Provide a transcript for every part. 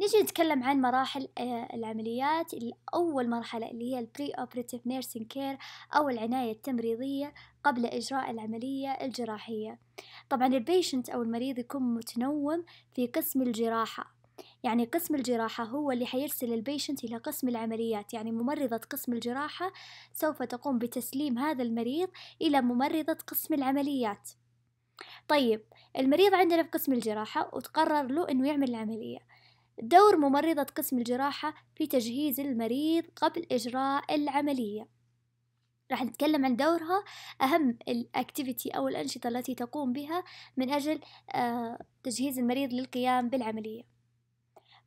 نجي نتكلم عن مراحل آه، العمليات أول مرحلة اللي هي البري أوبريتيف نيرسين كير أو العناية التمريضية قبل إجراء العملية الجراحية طبعا البيشنت أو المريض يكون متنوم في قسم الجراحة يعني قسم الجراحة هو اللي حيرسل البيشنت إلى قسم العمليات يعني ممرضة قسم الجراحة سوف تقوم بتسليم هذا المريض إلى ممرضة قسم العمليات طيب المريض عندنا في قسم الجراحة وتقرر له أنه يعمل العملية دور ممرضة قسم الجراحة في تجهيز المريض قبل إجراء العملية راح نتكلم عن دورها أهم الأكتيفيتي أو الأنشطة التي تقوم بها من أجل آه، تجهيز المريض للقيام بالعملية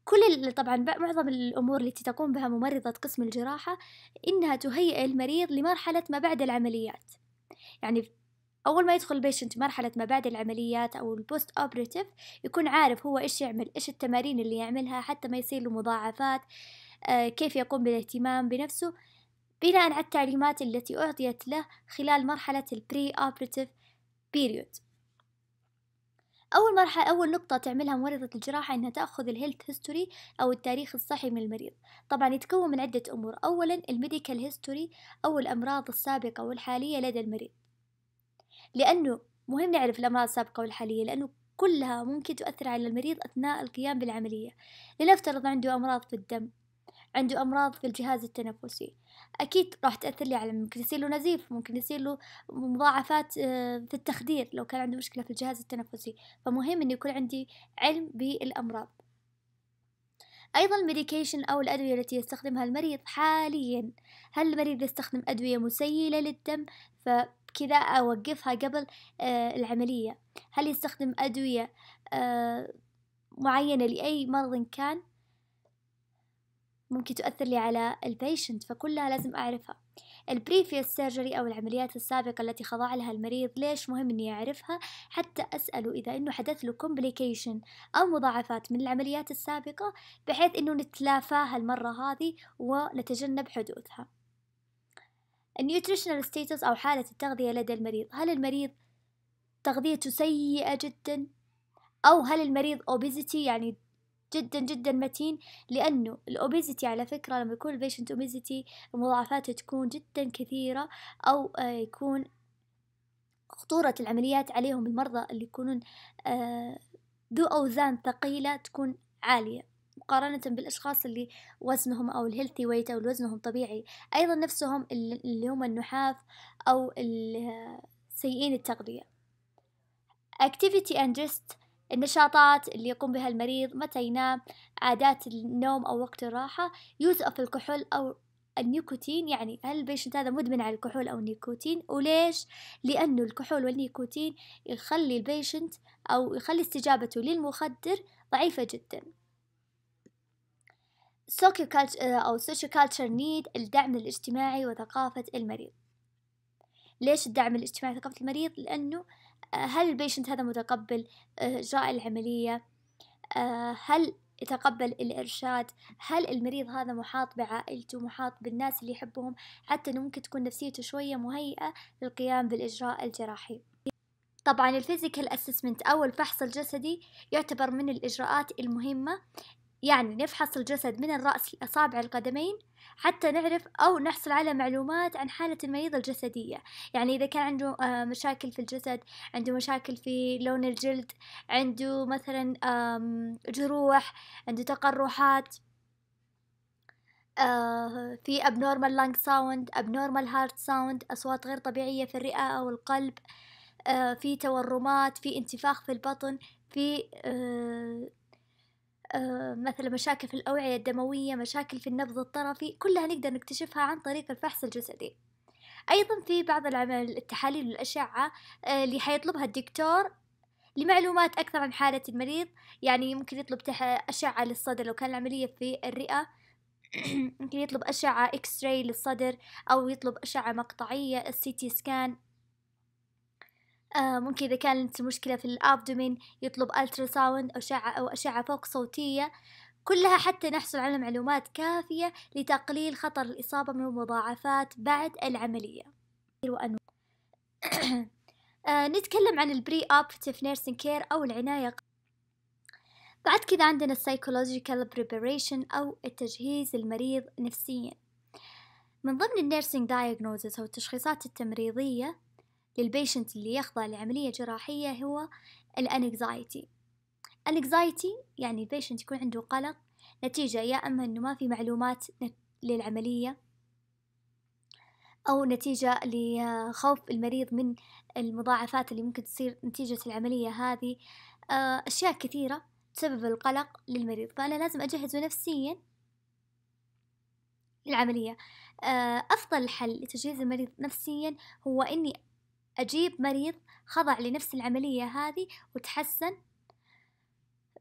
كل طبعا معظم الأمور التي تقوم بها ممرضة قسم الجراحة إنها تهيئ المريض لمرحلة ما بعد العمليات يعني أول ما يدخل البيشنت مرحلة ما بعد العمليات أو البوست أوبريتيف يكون عارف هو إيش يعمل إيش التمارين اللي يعملها حتى ما يصير له مضاعفات آه، كيف يقوم بالاهتمام بنفسه بناء على التعليمات التي أعطيت له خلال مرحلة البري أوبريتيف بيريود أول مرحلة أول نقطة تعملها ممرضة الجراحة إنها تأخذ الهيلث هيستوري أو التاريخ الصحي من المريض طبعا يتكون من عدة أمور أولا الميديكال هيستوري أو الأمراض السابقة والحالية لدى المريض لأنه مهم نعرف الأمراض السابقة والحالية لأنه كلها ممكن تؤثر على المريض أثناء القيام بالعملية لنفترض عنده أمراض في الدم عنده أمراض في الجهاز التنفسي أكيد راح تأثر لي على ممكن يصير له نزيف ممكن يصير له مضاعفات آه، في التخدير لو كان عنده مشكلة في الجهاز التنفسي فمهم أن يكون عندي علم بالأمراض أيضا الميديكيشن أو الأدوية التي يستخدمها المريض حاليا هل المريض يستخدم أدوية مسيلة للدم ف كذا أوقفها قبل آه، العملية هل يستخدم أدوية آه، معينة لأي مرض كان ممكن تؤثر لي على البيشنت فكلها لازم أعرفها البريفيوس سيرجري أو العمليات السابقة التي خضع لها المريض ليش مهم أني أعرفها حتى أسأله إذا أنه حدث له كومبليكيشن أو مضاعفات من العمليات السابقة بحيث أنه نتلافاها المرة هذه ونتجنب حدوثها النيوتريشنال ستيتس أو حالة التغذية لدى المريض هل المريض تغذيته سيئة جدا أو هل المريض أوبيزيتي يعني جدا جدا متين لأنه الأوبيزيتي على فكرة لما يكون البيشنت أوبيزيتي مضاعفاته تكون جدا كثيرة أو آه، يكون خطورة العمليات عليهم المرضى اللي يكونون آه، ذو أوزان ثقيلة تكون عالية مقارنة بالأشخاص اللي وزنهم أو الهيلثي ويت أو وزنهم طبيعي أيضا نفسهم اللي هم النحاف أو سيئين التغذية activity and rest النشاطات اللي يقوم بها المريض متى ينام عادات النوم أو وقت الراحة use of الكحول أو النيكوتين يعني هل البيشنت هذا مدمن على الكحول أو النيكوتين وليش؟ لأنه الكحول والنيكوتين يخلي البيشنت أو يخلي استجابته للمخدر ضعيفة جدا آه، أو سوشيو كالتشر نيد الدعم الاجتماعي وثقافة المريض ليش الدعم الاجتماعي وثقافة المريض؟ لأنه آه، هل البيشنت هذا متقبل آه، إجراء العملية؟ هل يتقبل الإرشاد هل المريض هذا محاط بعائلته محاط بالناس اللي يحبهم حتى أنه ممكن تكون نفسيته شوية مهيئة للقيام بالإجراء الجراحي طبعا الفيزيكال اسسمنت او الفحص الجسدي يعتبر من الاجراءات المهمه يعني نفحص الجسد من الرأس لأصابع القدمين حتى نعرف أو نحصل على معلومات عن حالة المريض الجسدية يعني إذا كان عنده آه، مشاكل في الجسد عنده مشاكل في لون الجلد عنده مثلا جروح عنده تقرحات آه، في abnormal lung sound abnormal heart sound أصوات غير طبيعية في الرئة أو القلب آه، في تورمات في انتفاخ في البطن في آه، مثلا مشاكل في الأوعية الدموية مشاكل في النبض الطرفي كلها نقدر نكتشفها عن طريق الفحص الجسدي أيضا في بعض العمل التحاليل والأشعة آه، اللي حيطلبها الدكتور لمعلومات أكثر عن حالة المريض يعني ممكن يطلب أشعة للصدر لو كان العملية في الرئة ممكن يطلب أشعة إكس راي للصدر أو يطلب أشعة مقطعية السي تي سكان آه ممكن إذا كانت مشكلة في الأبدومين يطلب ألترا ساوند أو أشعة أو أشعة فوق صوتية كلها حتى نحصل على معلومات كافية لتقليل خطر الإصابة من المضاعفات بعد العملية آه نتكلم عن البري أوبتيف نيرسين كير أو العناية بعد كذا عندنا السايكولوجيكال بريبريشن أو التجهيز المريض نفسيا من ضمن النيرسينج دايجنوزز أو التشخيصات التمريضية للبيشنت اللي يخضع لعملية جراحية هو الانكزايتي الانكزايتي يعني البيشنت يكون عنده قلق نتيجة يا أما أنه ما في معلومات للعملية أو نتيجة لخوف المريض من المضاعفات اللي ممكن تصير نتيجة العملية هذه آه، أشياء كثيرة تسبب القلق للمريض فأنا لازم أجهزه نفسيا للعملية آه، أفضل حل لتجهيز المريض نفسيا هو إني أجيب مريض خضع لنفس العملية هذه وتحسن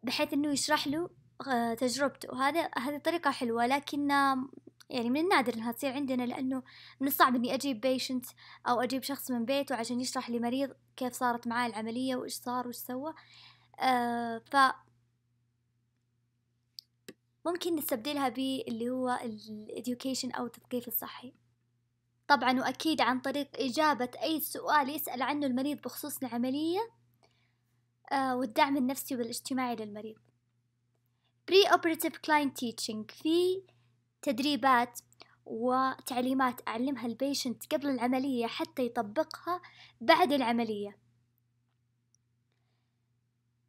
بحيث إنه يشرح له آه، تجربته وهذا هذه طريقة حلوة لكن يعني من النادر انها تصير عندنا لانه من الصعب اني اجيب بيشنت او اجيب شخص من بيته عشان يشرح لمريض كيف صارت معاه العملية وايش صار وايش سوى آه ف ممكن نستبدلها باللي هو الاديوكيشن او التثقيف الصحي طبعا وأكيد عن طريق إجابة أي سؤال يسأل عنه المريض بخصوص العملية آه، والدعم النفسي والاجتماعي للمريض بري اوبراتيف كلاين تيتشنج في تدريبات وتعليمات أعلمها البيشنت قبل العملية حتى يطبقها بعد العملية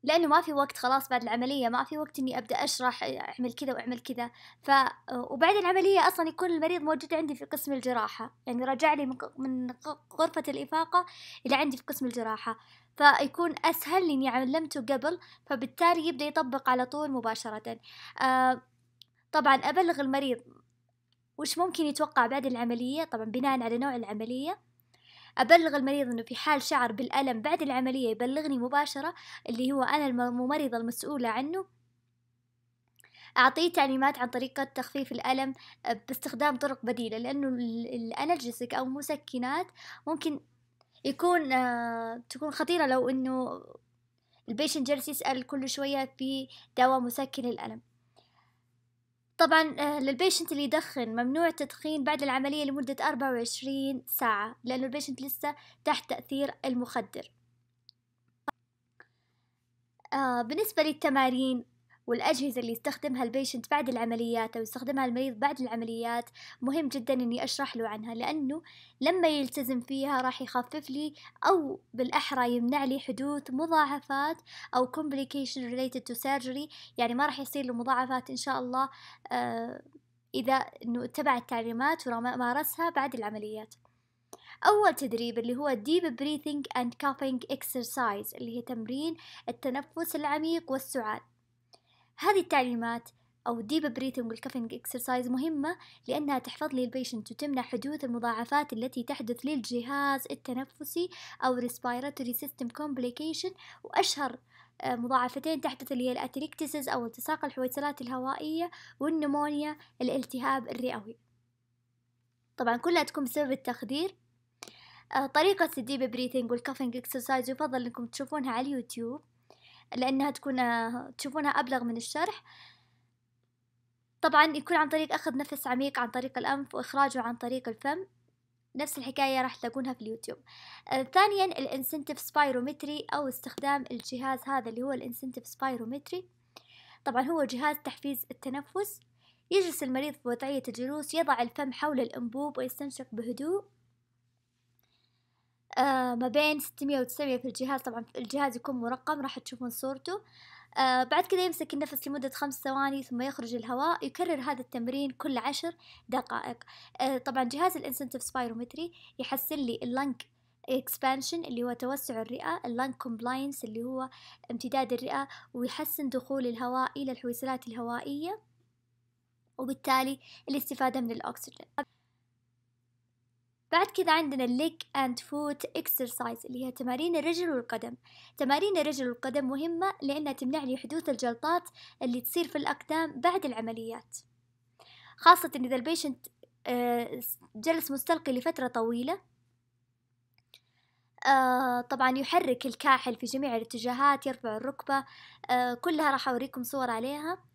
لانه ما في وقت خلاص بعد العمليه ما في وقت اني ابدا اشرح اعمل كذا واعمل كذا ف وبعد العمليه اصلا يكون المريض موجود عندي في قسم الجراحه يعني رجع لي من غرفه الافاقه الى عندي في قسم الجراحه فيكون اسهل لي اني علمته قبل فبالتالي يبدا يطبق على طول مباشره آه طبعا ابلغ المريض وش ممكن يتوقع بعد العمليه طبعا بناء على نوع العمليه أبلغ المريض أنه في حال شعر بالألم بعد العملية يبلغني مباشرة اللي هو أنا الممرضة المسؤولة عنه أعطيه تعليمات عن طريقة تخفيف الألم آه، باستخدام طرق بديلة لأنه الأنالجيسك أو مسكنات ممكن يكون آه تكون خطيرة لو إنه البيشن جالس يسأل كل شوية في دواء مسكن الألم طبعا آه، للبيشنت اللي يدخن ممنوع التدخين بعد العملية لمدة 24 ساعة لأنه البيشنت لسه تحت تأثير المخدر آه، بالنسبة للتمارين والأجهزة اللي يستخدمها البيشنت بعد العمليات أو يستخدمها المريض بعد العمليات مهم جدا إني أشرح له عنها لأنه لما يلتزم فيها راح يخفف لي أو بالأحرى يمنع لي حدوث مضاعفات أو complication related to surgery يعني ما راح يصير له مضاعفات إن شاء الله آه، إذا إنه اتبع التعليمات ومارسها بعد العمليات أول تدريب اللي هو Deep Breathing and Coughing Exercise اللي هي تمرين التنفس العميق والسعال هذه التعليمات أو ديب بريثنج والكفنج اكسرسايز مهمة لأنها تحفظ لي البيشنت وتمنع حدوث المضاعفات التي تحدث للجهاز التنفسي أو respiratory system complication وأشهر آه، مضاعفتين تحدث اللي هي الأتريكتسز أو التصاق الحويصلات الهوائية والنمونيا الالتهاب الرئوي طبعا كلها تكون بسبب التخدير آه، طريقة الديب بريثنج والكفنج اكسرسايز يفضل انكم تشوفونها على اليوتيوب لأنها تكون تشوفونها أبلغ من الشرح طبعا يكون عن طريق أخذ نفس عميق عن طريق الأنف وإخراجه عن طريق الفم نفس الحكاية راح تلاقونها في اليوتيوب آه ثانيا الانسنتف سبايرومتري أو استخدام الجهاز هذا اللي هو الانسنتف سبايرومتري طبعا هو جهاز تحفيز التنفس يجلس المريض في وضعية الجلوس يضع الفم حول الأنبوب ويستنشق بهدوء آه ما بين 600 و900 في الجهاز طبعا الجهاز يكون مرقم راح تشوفون صورته آه بعد كذا يمسك النفس لمدة خمس ثواني ثم يخرج الهواء يكرر هذا التمرين كل عشر دقائق آه طبعا جهاز الانسنتف سبايرومتري يحسن لي اللنك اكسبانشن اللي هو توسع الرئة اللنك كومبلاينس اللي هو امتداد الرئة ويحسن دخول الهواء إلى الحويصلات الهوائية وبالتالي الاستفادة من الأكسجين بعد كذا عندنا الليج اند فوت اكسرسايز اللي هي تمارين الرجل والقدم تمارين الرجل والقدم مهمة لأنها تمنع لي حدوث الجلطات اللي تصير في الأقدام بعد العمليات خاصة إذا البيشنت آه، جلس مستلقي لفترة طويلة آه طبعا يحرك الكاحل في جميع الاتجاهات يرفع الركبة آه كلها راح أوريكم صور عليها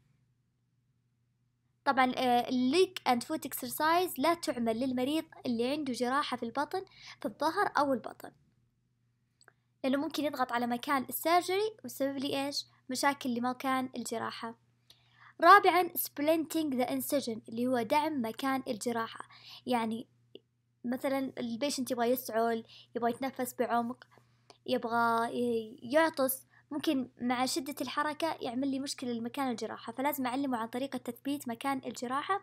طبعا آه، الليك اند فوت اكسرسايز لا تعمل للمريض اللي عنده جراحة في البطن في الظهر أو البطن لأنه ممكن يضغط على مكان السيرجري ويسبب لي إيش مشاكل لمكان الجراحة رابعا سبلنتينج ذا انسجن اللي هو دعم مكان الجراحة يعني مثلا البيشنت يبغى يسعل يبغى يتنفس بعمق يبغى يعطس ممكن مع شدة الحركة يعمل لي مشكلة لمكان الجراحة فلازم أعلمه عن طريقة تثبيت مكان الجراحة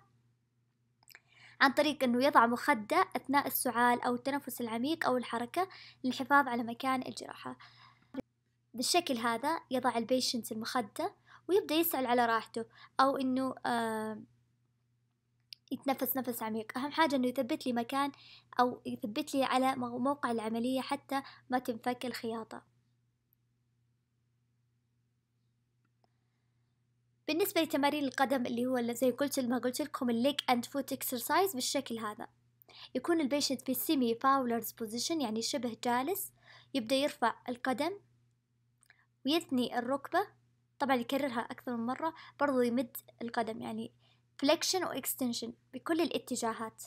عن طريق أنه يضع مخدة أثناء السعال أو التنفس العميق أو الحركة للحفاظ على مكان الجراحة بالشكل هذا يضع البيشنت المخدة ويبدأ يسأل على راحته أو أنه آه، يتنفس نفس عميق أهم حاجة أنه يثبت لي مكان أو يثبت لي على موقع العملية حتى ما تنفك الخياطة بالنسبة لتمارين القدم اللي هو زي قلت ما قلت لكم الليك اند فوت اكسرسايز بالشكل هذا يكون البيشنت في سيمي فاولرز بوزيشن يعني شبه جالس يبدأ يرفع القدم ويثني الركبة طبعا يكررها أكثر من مرة برضو يمد القدم يعني فليكشن وإكستنشن بكل الاتجاهات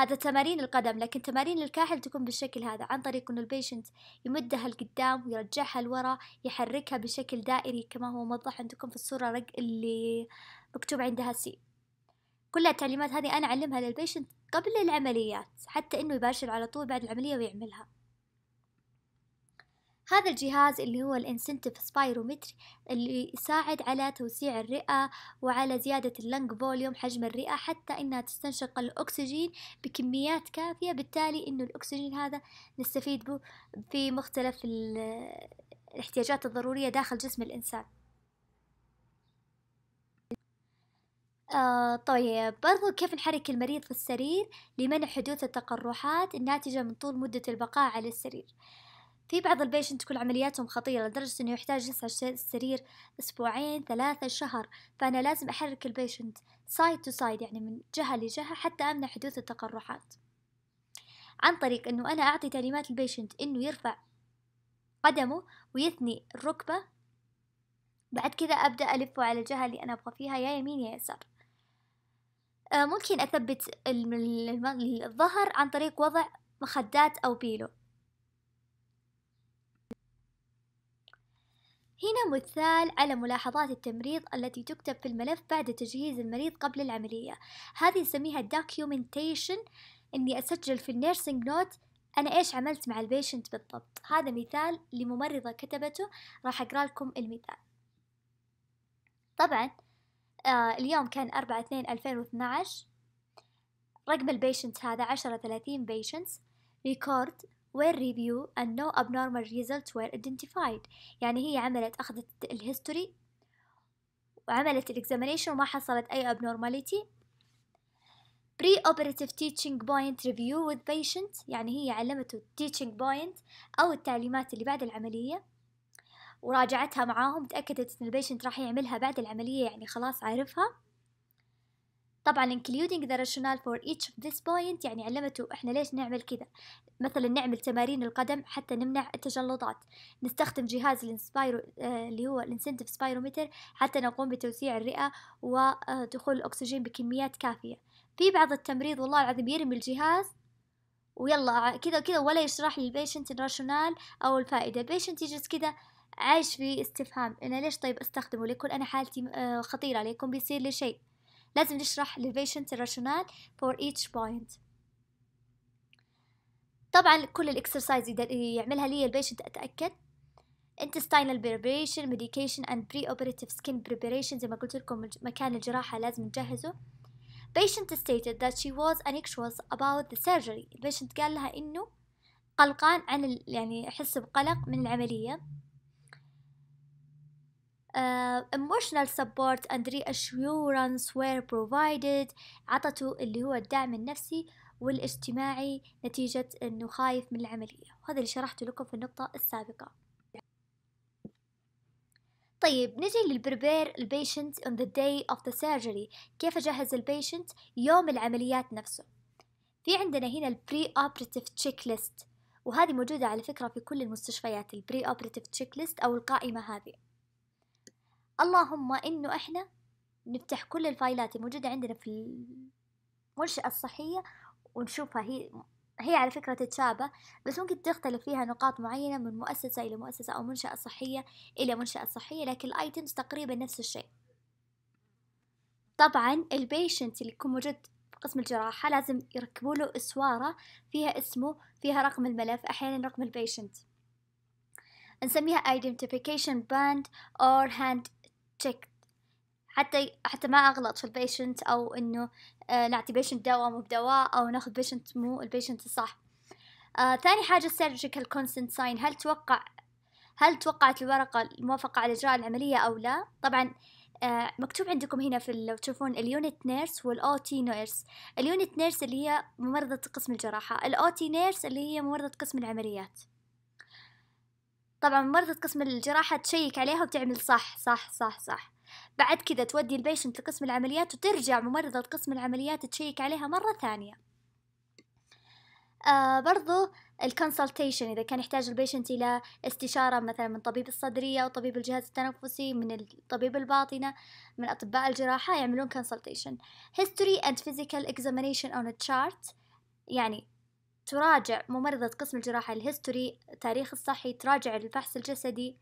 هذا تمارين القدم لكن تمارين الكاحل تكون بالشكل هذا عن طريق انه البيشنت يمدها لقدام ويرجعها لورا يحركها بشكل دائري كما هو موضح عندكم في الصورة اللي مكتوب عندها سي كل التعليمات هذه أنا أعلمها للبيشنت قبل العمليات حتى إنه يباشر على طول بعد العملية ويعملها هذا الجهاز اللي هو الانسنتف سبايرومتر اللي يساعد على توسيع الرئة وعلى زيادة اللنج فوليوم حجم الرئة حتى انها تستنشق الاكسجين بكميات كافية بالتالي انه الاكسجين هذا نستفيد به في مختلف الاحتياجات الضرورية داخل جسم الانسان آه طيب برضو كيف نحرك المريض في السرير لمنع حدوث التقرحات الناتجة من طول مدة البقاء على السرير آه في بعض البيشنت تكون عملياتهم خطيرة لدرجة انه يحتاج يجلس على السرير اسبوعين ثلاثة شهر فانا لازم احرك البيشنت سايد تو سايد يعني من جهة لجهة حتى امنع حدوث التقرحات عن طريق انه انا اعطي تعليمات البيشنت انه يرفع قدمه ويثني الركبة بعد كذا ابدأ الفه على الجهة اللي انا ابغى فيها يا يمين يا يسار آه، ممكن اثبت الظهر عن طريق وضع مخدات او بيلو هنا مثال على ملاحظات التمريض التي تكتب في الملف بعد تجهيز المريض قبل العملية هذه نسميها documentation اني اسجل في النيرسينج نوت انا ايش عملت مع البيشنت بالضبط هذا مثال لممرضة كتبته راح اقرا لكم المثال طبعا آه اليوم كان أربعة اثنين ألفين رقم البيشنت هذا عشرة ثلاثين بيشنت ريكورد والريفيو and no abnormal results were identified يعني هي عملت أخذت الهيستوري وعملت الاكزامينشن وما حصلت أي abnormality بري اوبريتيف teaching point review with patient يعني هي علمته teaching point أو التعليمات اللي بعد العملية وراجعتها معاهم تأكدت إن البيشنت راح يعملها بعد العملية يعني خلاص عارفها طبعا including the rationale for each of this point يعني علمته احنا ليش نعمل كذا مثلا نعمل تمارين القدم حتى نمنع التجلطات نستخدم جهاز الانسبايرو آه، اللي هو الانسنتيف سبايرومتر حتى نقوم بتوسيع الرئة ودخول آه، الأكسجين بكميات كافية في بعض التمريض والله العظيم يرمي الجهاز ويلا آه، كذا كذا ولا يشرح للبيشنت الراشونال أو الفائدة البيشنت يجلس كذا عايش في استفهام أنا ليش طيب أستخدمه ليكون أنا حالتي خطيرة ليكون بيصير لي شيء لازم نشرح للبيشنت الراشونال فور each بوينت طبعا كل الاكسرسايز يعملها لي البيشنت اتاكد intestinal preparation medication and preoperative skin preparation زي ما قلت لكم مكان الجراحة لازم نجهزه patient stated that she was anxious about the surgery البيشنت قال لها انه قلقان عن يعني يحس بقلق من العملية Uh, emotional support and reassurance were provided عطته اللي هو الدعم النفسي والاجتماعي نتيجة أنه خايف من العملية وهذا اللي شرحته لكم في النقطة السابقة طيب نجي للبربير البيشنت on the day of the surgery كيف أجهز البيشنت يوم العمليات نفسه في عندنا هنا البري اوبراتيف تشيك ليست وهذه موجودة على فكرة في كل المستشفيات البري اوبراتيف تشيك ليست أو القائمة هذه اللهم انه احنا نفتح كل الفايلات الموجودة عندنا في المنشأة الصحية ونشوفها هي هي على فكرة تتشابه بس ممكن تختلف فيها نقاط معينة من مؤسسة إلى مؤسسة أو منشأة صحية إلى منشأة صحية لكن الأيتمز تقريبا نفس الشيء طبعا البيشنت اللي يكون موجود في قسم الجراحة لازم يركبوا له إسوارة فيها اسمه فيها رقم الملف أحيانا رقم البيشنت نسميها identification band or hand تشيك حتى حتى ما اغلط في البيشنت او انه آه، نعطي بيشنت دواء مو بدواء او ناخذ بيشنت مو البيشنت الصح آه ثاني حاجة السيرجيكال كونسنت ساين هل توقع هل توقعت الورقة الموافقة على إجراء العملية أو لا؟ طبعا آه، مكتوب عندكم هنا في لو تشوفون اليونت نيرس والأو تي نيرس اليونت نيرس اللي هي ممرضة قسم الجراحة الأو تي نيرس اللي هي ممرضة قسم العمليات طبعا ممرضة قسم الجراحة تشيك عليها وتعمل صح صح صح صح بعد كذا تودي البيشنت لقسم العمليات وترجع ممرضة قسم العمليات تشيك عليها مرة ثانية آه برضو الكونسلتيشن إذا كان يحتاج البيشنت إلى استشارة مثلا من طبيب الصدرية أو طبيب الجهاز التنفسي من طبيب الباطنة من أطباء الجراحة يعملون كونسلتيشن هيستوري أند فيزيكال إكزامينيشن أون تشارت يعني تراجع ممرضة قسم الجراحة الهيستوري التاريخ الصحي تراجع الفحص الجسدي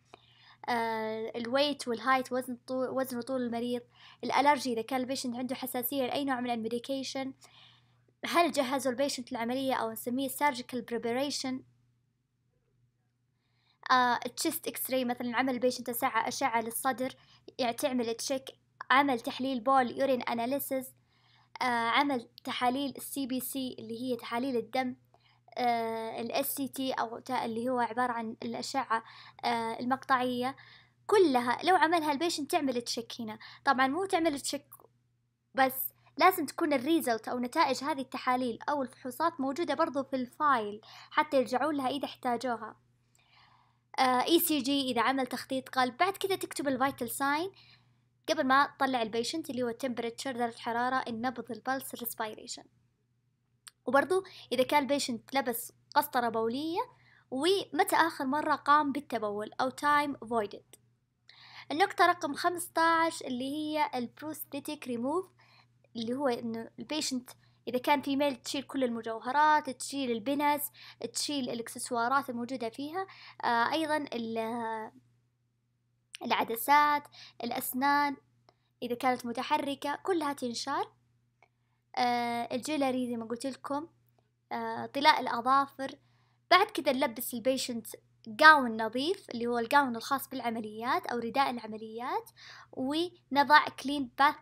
آه، الويت والهايت وزن طول وزن وطول المريض الالرجي اذا كان البيشنت عنده حساسيه لاي نوع من الميديكيشن هل جهزوا البيشنت للعمليه او نسميه surgical preparation تشيست اكس راي مثلا عمل البيشنت ساعة أشعة للصدر يعني تعمل تشيك عمل تحليل بول يورين اناليسز آه عمل تحاليل السي بي سي اللي هي تحاليل الدم الاس سي تي او اللي هو عباره عن الاشعه آه، المقطعيه كلها لو عملها البيشنت تعمل تشيك هنا طبعا مو تعمل تشيك بس لازم تكون الريزلت او نتائج هذه التحاليل او الفحوصات موجوده برضو في الفايل حتى يرجعون لها اذا احتاجوها اي سي جي اذا عمل تخطيط قلب بعد كذا تكتب الفيتال ساين قبل ما تطلع البيشنت اللي هو التمبرتشر درجه الحراره النبض البلس الريسبيريشن وبرضو إذا كان البيشنت لبس قسطرة بولية ومتى آخر مرة قام بالتبول أو time voided النقطة رقم 15 اللي هي البروستيتيك ريموف اللي هو إنه البيشنت إذا كان في ميل تشيل كل المجوهرات تشيل البنس تشيل الإكسسوارات الموجودة فيها آه أيضا العدسات الأسنان إذا كانت متحركة كلها تنشال آه، الجيلري زي ما قلت لكم آه، طلاء الأظافر بعد كذا نلبس البيشنت قاون نظيف اللي هو القاون الخاص بالعمليات أو رداء العمليات ونضع كلين باث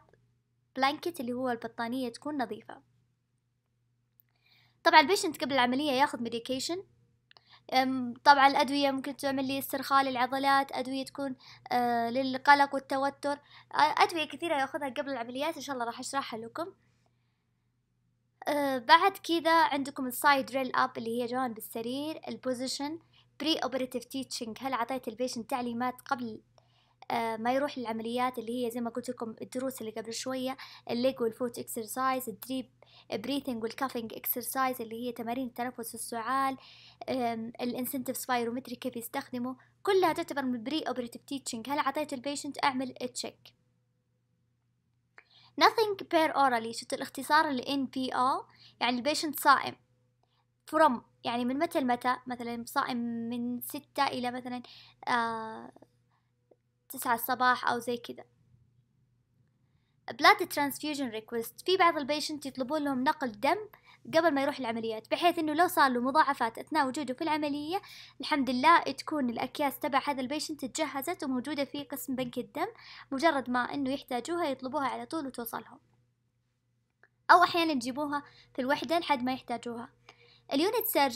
بلانكت اللي هو البطانية تكون نظيفة طبعا البيشنت قبل العملية ياخذ ميديكيشن طبعا الأدوية ممكن تعمل لي استرخاء للعضلات أدوية تكون آه، للقلق والتوتر أدوية كثيرة ياخذها قبل العمليات إن شاء الله راح أشرحها لكم آه، بعد كذا عندكم السايد ريل اب اللي هي جوان بالسرير البوزيشن بري اوبريتيف تيتشنج هل عطيت البيشنت تعليمات قبل آه، ما يروح للعمليات اللي هي زي ما قلت لكم الدروس اللي قبل شويه الليج والفوت اكسرسايز الدريب بريثنج والكافينج اكسرسايز اللي هي تمارين التنفس السعال الانسنتيف سبايرومتري كيف يستخدمه كلها تعتبر من بري اوبريتيف تيتشنج هل عطيت البيشنت اعمل تشيك nothing بير orally شفت الاختصار ال NPO يعني البيشنت صائم from يعني من متى لمتى مثلا صائم من ستة إلى مثلا آه، تسعة الصباح أو زي كذا blood transfusion request في بعض البيشنت يطلبون لهم نقل دم قبل ما يروح العمليات بحيث انه لو صار له مضاعفات اثناء وجوده في العمليه الحمد لله تكون الاكياس تبع هذا البيشنت تجهزت وموجوده في قسم بنك الدم مجرد ما انه يحتاجوها يطلبوها على طول وتوصلهم او احيانا يجيبوها في الوحده لحد ما يحتاجوها اليونت سيرجن